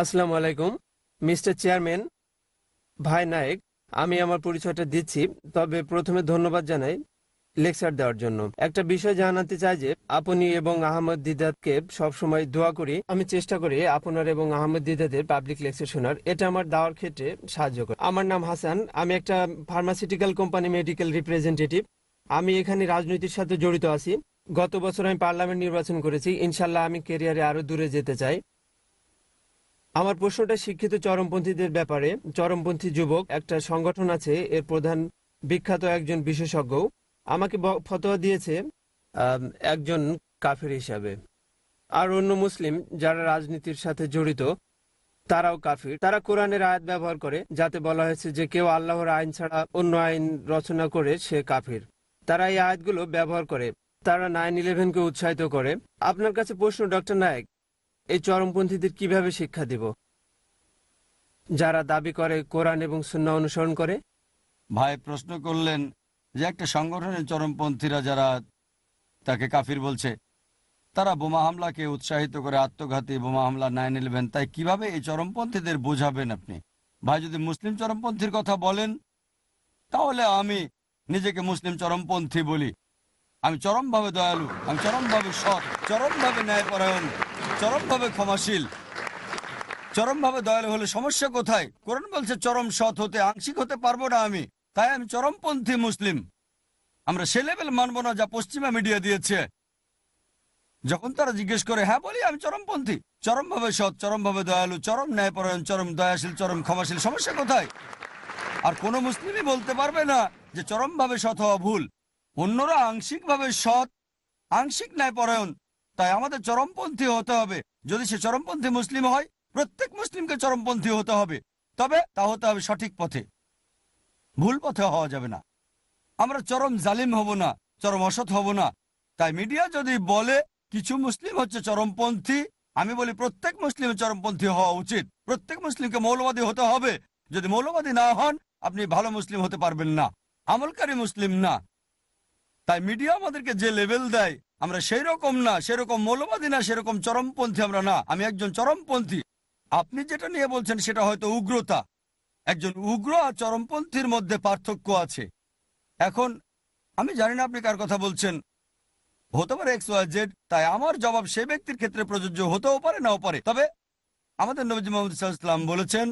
আসসালামু আলাইকুম mister chairman ভাই নায়েক আমি আমার পরিচয়টা দিচ্ছি তবে প্রথমে ধন্যবাদ জানাই লেকচার দেওয়ার জন্য একটা বিষয় জানাতে চাই যে আপনি এবং আহমদ দিদাতকে সবসময় দোয়া করি আমি চেষ্টা করি আপনার এবং আহমদ দিদাদের পাবলিক লেকচার শোনার এটা আমার দেওয়ার ক্ষেত্রে সাহায্য করে আমার নাম হাসান আমি একটা ফার্মাসিউটিক্যাল কোম্পানি মেডিকেল রিপ্রেজেন্টেটিভ আমি এখানে রাজনীতির সাথে জড়িত আছি গত বছর আমি পার্লামেন্ট নির্বাচন করেছি ইনশাল্লাহ আমি কেরিয়ারে আরো দূরে যেতে চাই আমার প্রশ্নটা শিক্ষিত চরমপন্থীদের ব্যাপারে চরমপন্থী যুবক একটা সংগঠন আছে এর প্রধান বিখ্যাত একজন বিশেষজ্ঞ আমাকে ফতোয়া দিয়েছে একজন কাফের হিসাবে আর অন্য মুসলিম যারা রাজনীতির সাথে জড়িত তারাও কাফির তারা কোরআনের আয়াত ব্যবহার করে যাতে বলা হয়েছে যে কেউ আল্লাহর আইন ছাড়া অন্য আইন রচনা করে সে কাফির তারা এই আয়াতগুলো ব্যবহার করে তারা নাইন ইলেভেনকে উৎসাহিত করে আপনার কাছে প্রশ্ন ডক্টর নায়ক এই চরমপন্থীদের কিভাবে শিক্ষা দেব যারা দাবি করে কোরআন এবং সুন্না অনুসরণ করে ভাই প্রশ্ন করলেন যে একটা সংগঠনের চরমপন্থীরা যারা তাকে কাফির বলছে তারা বোমা হামলাকে উৎসাহিত করে আত্মঘাতী বোমা হামলা নাইন ইলেভেন তাই কিভাবে এই চরমপন্থীদের বোঝাবেন আপনি ভাই যদি মুসলিম চরমপন্থীর কথা বলেন তাহলে আমি নিজেকে মুসলিম চরমপন্থী বলি আমি চরমভাবে দয়ালু আমি চরমভাবে সৎ চরমভাবে ন্যায়পরায়ণ চরমভাবে ক্ষমাশীল চরমভাবে দয়ালু হলে সমস্যা কোথায় কোরআন বলছে চরম সৎ হতে আংশিক হতে পারবো না আমি তাই আমি চরমপন্থী মুসলিম আমরা সে লেভেল মানবো না যা পশ্চিমা মিডিয়া দিয়েছে যখন তারা জিজ্ঞেস করে হ্যাঁ বলি আমি চরমপন্থী চরমভাবে সৎ চরমভাবে দয়ালু চরম ন্যায়পরায়ণ চরম দয়াশীল চরম ক্ষমাশীল সমস্যা কোথায় আর কোনো মুসলিমই বলতে পারবে না যে চরমভাবে সৎ হওয়া ভুল অন্যরা আংশিকভাবে সৎ আংশিক ন্যায়পরায়ণ তাই আমাদের চরমপন্থী হতে হবে যদি সে চরমপন্থী মুসলিম হয় প্রত্যেক মুসলিমকে চরমপন্থী হতে হবে তবে তা হতে হবে সঠিক পথে ভুল পথে হওয়া যাবে না আমরা চরম জালিম হব না চরম অসৎ হব না তাই মিডিয়া যদি বলে কিছু মুসলিম হচ্ছে চরমপন্থী আমি বলি প্রত্যেক মুসলিম চরমপন্থী হওয়া উচিত প্রত্যেক মুসলিমকে মৌলবাদী হতে হবে যদি মৌলবাদী না হন আপনি ভালো মুসলিম হতে পারবেন না আমলকারী মুসলিম না তাই মিডিয়া আমাদেরকে যে লেভেল দেয় আমরা সেই রকম না সেরকম মৌলবাদী না সেরকম চরমপন্থী আমরা না আমি একজন চরমপন্থী আপনি যেটা নিয়ে বলছেন সেটা হয়তো উগ্রতা একজন উগ্র আর চরমপন্থীর মধ্যে পার্থক্য আছে এখন আমি জানি না আপনি কার কথা বলছেন হতে পারে এক্স ওয়াই জেড তাই আমার জবাব সে ব্যক্তির ক্ষেত্রে প্রযোজ্য হতেও পারে নাও পারে তবে আমাদের নবজি মোহাম্মদ ইসলাম বলেছেন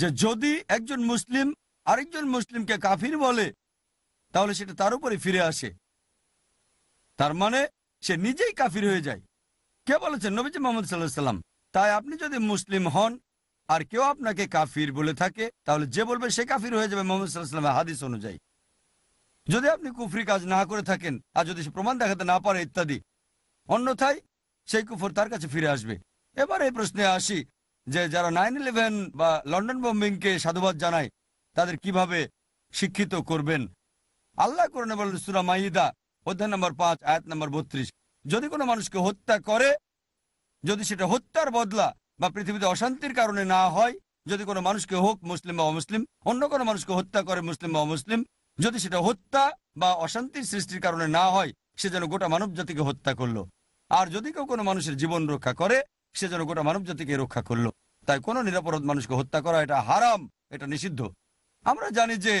যে যদি একজন মুসলিম আরেকজন মুসলিমকে কাফির বলে তাহলে সেটা তার উপরে ফিরে আসে তার মানে সে নিজেই কাফির হয়ে যায় কে বলেছেন নবীজি মোহাম্মদ সাল্লাহ সাল্লাম তাই আপনি যদি মুসলিম হন আর কেউ আপনাকে কাফির বলে থাকে তাহলে যে বলবে সে কাফির হয়ে যাবে মোহাম্মদ সাল্লামের হাদিস অনুযায়ী যদি আপনি কুফরি কাজ না করে থাকেন আর যদি সে প্রমাণ দেখাতে না পারে ইত্যাদি অন্যথায় সেই কুফর তার কাছে ফিরে আসবে এবার এই প্রশ্নে আসি যে যারা নাইন ইলেভেন বা লন্ডন বম্বিংকে সাধুবাদ জানায় তাদের কিভাবে শিক্ষিত করবেন আল্লাহ করেন বলেন সুরা মাইদা অধ্যায় নম্বর পাঁচ আয়াত নম্বর বত্রিশ যদি কোনো মানুষকে হত্যা করে যদি সেটা হত্যার বদলা বা পৃথিবীতে অশান্তির কারণে না হয় যদি কোনো মানুষকে হোক মুসলিম বা অমুসলিম অন্য কোনো মানুষকে হত্যা করে মুসলিম বা অমুসলিম যদি সেটা হত্যা বা অশান্তির সৃষ্টির কারণে না হয় সে যেন গোটা মানব জাতিকে হত্যা করলো আর যদি কেউ কোনো মানুষের জীবন রক্ষা করে সে যেন গোটা মানব জাতিকে রক্ষা করলো তাই কোনো নিরাপরাধ মানুষকে হত্যা করা এটা হারাম এটা নিষিদ্ধ আমরা জানি যে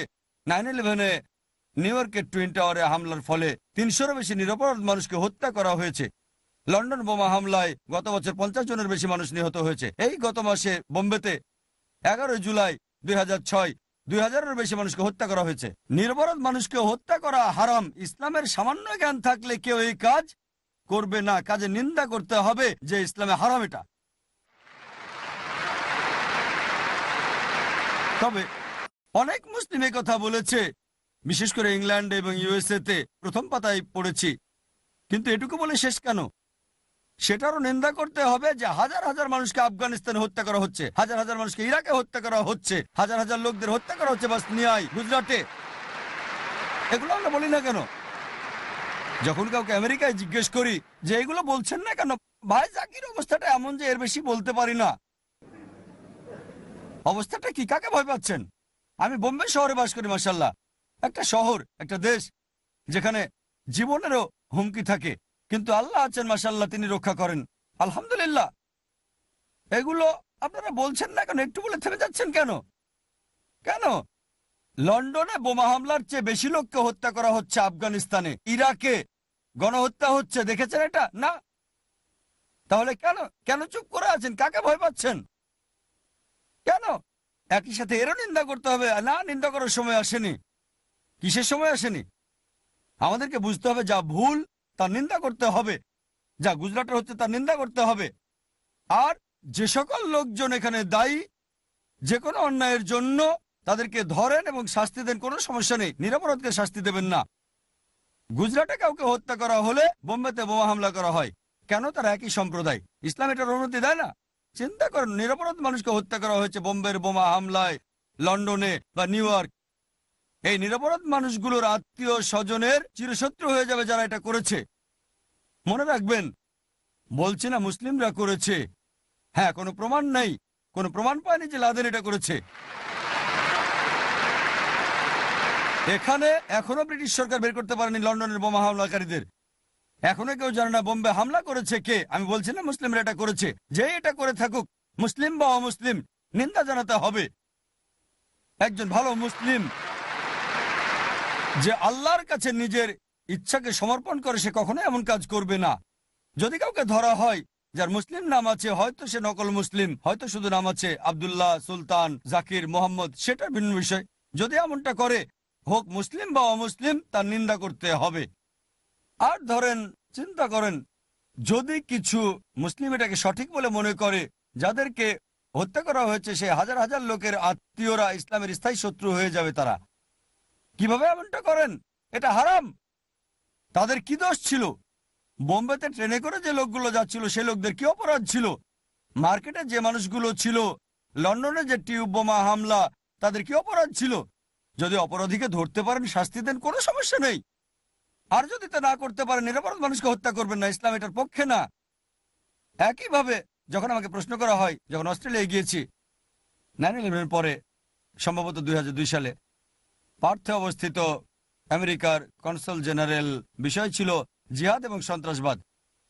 নাইন ইলেভেনে নিউ ইয়র্কের টুইন টাওয়ারে হামলার ফলে তিনশোরও বেশি নিরপরাধ মানুষকে হত্যা করা হয়েছে লন্ডন বোমা হামলায় গত বছর পঞ্চাশ জনের বেশি মানুষ নিহত হয়েছে এই গত মাসে বোম্বেতে এগারোই জুলাই দুই হাজার ছয় দুই হাজারের বেশি মানুষকে হত্যা করা হয়েছে নির্ভরত মানুষকে হত্যা করা হারাম ইসলামের সামান্য জ্ঞান থাকলে কেউ এই কাজ করবে না কাজে নিন্দা করতে হবে যে ইসলামে হারাম এটা তবে অনেক মুসলিম কথা বলেছে বিশেষ করে ইংল্যান্ড এবং ইউএসএতে প্রথম পাতায় পড়েছি কিন্তু এটুকু বলে শেষ কেন সেটারও নিন্দা করতে হবে যে হাজার হাজার মানুষকে আফগানিস্তানে হত্যা করা হচ্ছে হাজার হাজার মানুষকে ইরাকে হত্যা করা হচ্ছে হাজার হাজার লোকদের হত্যা করা হচ্ছে বাস নিয়ায় গুজরাটে এগুলো আমরা বলি না কেন যখন কাউকে আমেরিকায় জিজ্ঞেস করি যে এগুলো বলছেন না কেন ভাই জাকির অবস্থাটা এমন যে এর বেশি বলতে পারি না অবস্থাটা কি কাকে ভয় পাচ্ছেন আমি বোম্বে শহরে বাস করি মাসাল্লাহ একটা শহর একটা দেশ যেখানে জীবনেরও হুমকি থাকে কিন্তু আল্লাহ আছেন মাসাল্লাহ তিনি রক্ষা করেন আলহামদুলিল্লাহ এগুলো আপনারা বলছেন না কেন একটু বলে থেমে যাচ্ছেন কেন কেন লন্ডনে বোমা হামলার চেয়ে বেশি লোককে হত্যা করা হচ্ছে আফগানিস্তানে ইরাকে গণহত্যা হচ্ছে দেখেছেন এটা না তাহলে কেন কেন চুপ করে আছেন কাকে ভয় পাচ্ছেন কেন একই সাথে এরও নিন্দা করতে হবে না নিন্দা করার সময় আসেনি কিসের সময় আসেনি আমাদেরকে বুঝতে হবে যা ভুল তার নিন্দা করতে হবে যা গুজরাটের হচ্ছে তার নিন্দা করতে হবে আর যে সকল লোকজন এখানে দায়ী যে কোনো অন্যায়ের জন্য তাদেরকে ধরেন এবং শাস্তি দেন কোনো সমস্যা নেই নিরাপরাধকে শাস্তি দেবেন না গুজরাটে কাউকে হত্যা করা হলে বোম্বেতে বোমা হামলা করা হয় কেন তারা একই সম্প্রদায় ইসলাম এটার অনুমতি দেয় না চিন্তা করেন নিরাপরাধ মানুষকে হত্যা করা হয়েছে বোম্বের বোমা হামলায় লন্ডনে বা নিউ ইয়র্ক এই নিরাপরাধ মানুষগুলোর আত্মীয় স্বজনের চিরশত্রু হয়ে যাবে যারা এটা করেছে মনে রাখবেন বলছে না মুসলিমরা করেছে হ্যাঁ কোনো প্রমাণ নাই কোনো প্রমাণ পায়নি যে লাদেন এটা করেছে এখানে এখনো ব্রিটিশ সরকার বের করতে পারেনি লন্ডনের বোমা হামলাকারীদের এখনো কেউ জানে না বোম্বে হামলা করেছে কে আমি বলছি না মুসলিমরা এটা করেছে যে এটা করে থাকুক মুসলিম বা অমুসলিম নিন্দা জানাতে হবে একজন ভালো মুসলিম যে আল্লাহর কাছে নিজের ইচ্ছাকে সমর্পণ করে সে কখনো এমন কাজ করবে না যদি কাউকে ধরা হয় যার মুসলিম নাম আছে হয়তো সে নকল মুসলিম হয়তো শুধু নাম আছে আবদুল্লাহ সুলতান জাকির মোহাম্মদ সেটা ভিন্ন বিষয় যদি এমনটা করে হোক মুসলিম বা অমুসলিম তার নিন্দা করতে হবে আর ধরেন চিন্তা করেন যদি কিছু মুসলিম এটাকে সঠিক বলে মনে করে যাদেরকে হত্যা করা হয়েছে সে হাজার হাজার লোকের আত্মীয়রা ইসলামের স্থায়ী শত্রু হয়ে যাবে তারা কিভাবে এমনটা করেন এটা হারাম তাদের কি দোষ ছিল বোম্বেতে ট্রেনে করে যে লোকগুলো যাচ্ছিল সে লোকদের কি অপরাধ ছিল মার্কেটে যে মানুষগুলো ছিল লন্ডনে যে টিউব বোমা হামলা তাদের কি অপরাধ ছিল যদি অপরাধীকে ধরতে পারেন শাস্তি দেন কোনো সমস্যা নেই আর যদি তা না করতে পারেন নিরাপরাধ মানুষকে হত্যা করবেন না ইসলাম এটার পক্ষে না একইভাবে যখন আমাকে প্রশ্ন করা হয় যখন অস্ট্রেলিয়ায় গিয়েছি নাইন ইলেভেনের পরে সম্ভবত দুই সালে পার্থে অবস্থিত আমেরিকার কনসাল জেনারেল বিষয় ছিল জিহাদ এবং সন্ত্রাসবাদ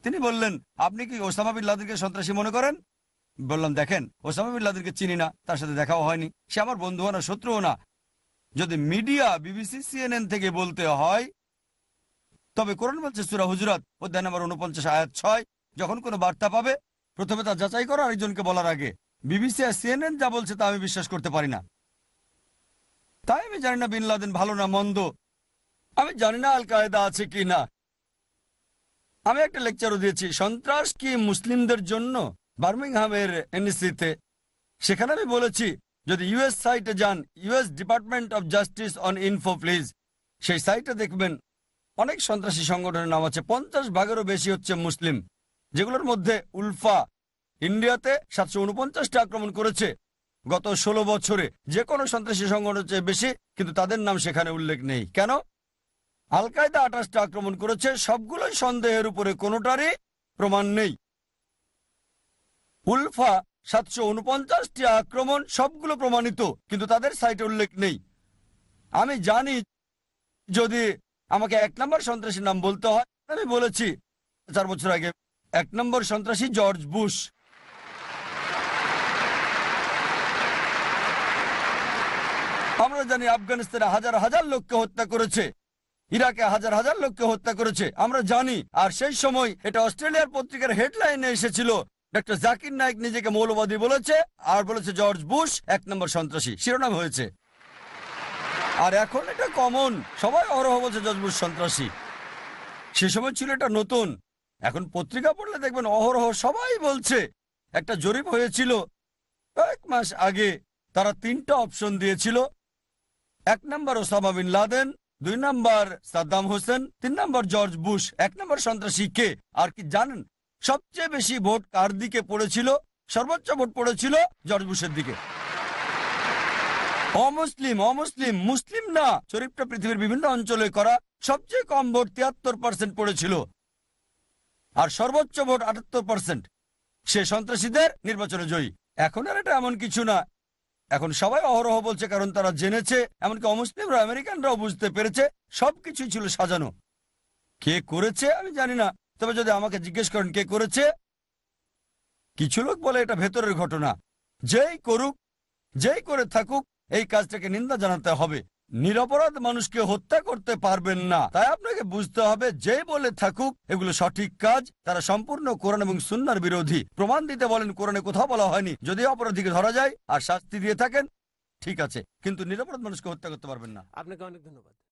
তিনি বললেন আপনি কি ওসামা বিন সন্ত্রাসী মনে করেন বললাম দেখেন ওসামা বিন চিনি না তার সাথে দেখাও হয়নি সে আমার বন্ধু না শত্রুও না যদি মিডিয়া বিবিসি সিএনএন থেকে বলতে হয় তবে কোরআন বলছে সুরা হুজরাত অধ্যায় নম্বর উনপঞ্চাশ আয়াত ছয় যখন কোনো বার্তা পাবে প্রথমে তা যাচাই করো আরেকজনকে বলার আগে বিবিসি আর সিএনএন যা বলছে তা আমি বিশ্বাস করতে পারি না তাই আমি জানি না বিন লাদেন ভালো না মন্দ আমি জানি না আল কায়দা আছে কি না আমি একটা লেকচারও দিয়েছি সন্ত্রাস কি মুসলিমদের জন্য বার্মিংহামের এনএসিতে সেখানে আমি বলেছি যদি ইউএস সাইটে যান US department of justice on info please সেই সাইটে দেখবেন অনেক সন্ত্রাসী সংগঠনের নাম আছে পঞ্চাশ ভাগেরও বেশি হচ্ছে মুসলিম যেগুলোর মধ্যে উলফা ইন্ডিয়াতে সাতশো উনপঞ্চাশটা আক্রমণ করেছে গত ষোলো বছরে যে কোনো সন্ত্রাসী সংগঠনের চেয়ে বেশি কিন্তু তাদের নাম সেখানে উল্লেখ নেই কেন আল কায়দা আঠাশটা আক্রমণ করেছে সবগুলোই সন্দেহের উপরে কোনোটারই প্রমাণ নেই উলফা সাতশো উনপঞ্চাশটি আক্রমণ সবগুলো প্রমাণিত কিন্তু তাদের সাইটে উল্লেখ নেই আমি জানি যদি আমাকে এক নম্বর সন্ত্রাসীর নাম বলতে হয় আমি বলেছি চার বছর আগে এক নম্বর সন্ত্রাসী জর্জ বুশ আমরা জানি আফগানিস্তানে হাজার হাজার লোককে হত্যা করেছে ইরাকে হাজার হাজার লোককে হত্যা করেছে আমরা জানি আর সেই সময় এটা অস্ট্রেলিয়ার পত্রিকার হেডলাইনে এসেছিল ডক্টর জাকির নায়ক নিজেকে মৌলবাদী বলেছে আর বলেছে জর্জ বুশ এক নম্বর সন্ত্রাসী শিরোনাম হয়েছে আর এখন এটা কমন সবাই অরহ বলছে জর্জ বুশ সন্ত্রাসী সে সময় ছিল এটা নতুন এখন পত্রিকা পড়লে দেখবেন অহরহ সবাই বলছে একটা জরিপ হয়েছিল কয়েক মাস আগে তারা তিনটা অপশন দিয়েছিল এক নম্বর ওসামা বিন লাদেন দুই নম্বর সাদ্দাম হোসেন তিন নম্বর জর্জ বুশ এক নম্বর সন্ত্রাসী কে আর কি জানেন সবচেয়ে বেশি ভোট কার দিকে পড়েছিল সর্বোচ্চ ভোট পড়েছিল জর্জ বুশের দিকে অমুসলিম অমুসলিম মুসলিম না শরীফটা পৃথিবীর বিভিন্ন অঞ্চলে করা সবচেয়ে কম ভোট তিয়াত্তর পার্সেন্ট পড়েছিল আর সর্বোচ্চ ভোট আটাত্তর পার্সেন্ট সে সন্ত্রাসীদের নির্বাচনে জয়ী এখন আর এটা এমন কিছু না এখন সবাই অহরহ বলছে কারণ তারা জেনেছে এমনকি অমুসলিমরা আমেরিকানরাও বুঝতে পেরেছে সবকিছু ছিল সাজানো কে করেছে আমি জানি না তবে যদি আমাকে জিজ্ঞেস করেন কে করেছে কিছু লোক বলে এটা ভেতরের ঘটনা যেই করুক যেই করে থাকুক এই কাজটাকে নিন্দা জানাতে হবে নিরপরাধ মানুষকে হত্যা করতে পারবেন না তাই আপনাকে বুঝতে হবে যে বলে থাকুক এগুলো সঠিক কাজ তারা সম্পূর্ণ কোরআন এবং সুন্নার বিরোধী প্রমাণ দিতে বলেন কোরআনে কোথাও বলা হয়নি যদি অপরাধীকে ধরা যায় আর শাস্তি দিয়ে থাকেন ঠিক আছে কিন্তু নিরপরাধ মানুষকে হত্যা করতে পারবেন না আপনাকে অনেক ধন্যবাদ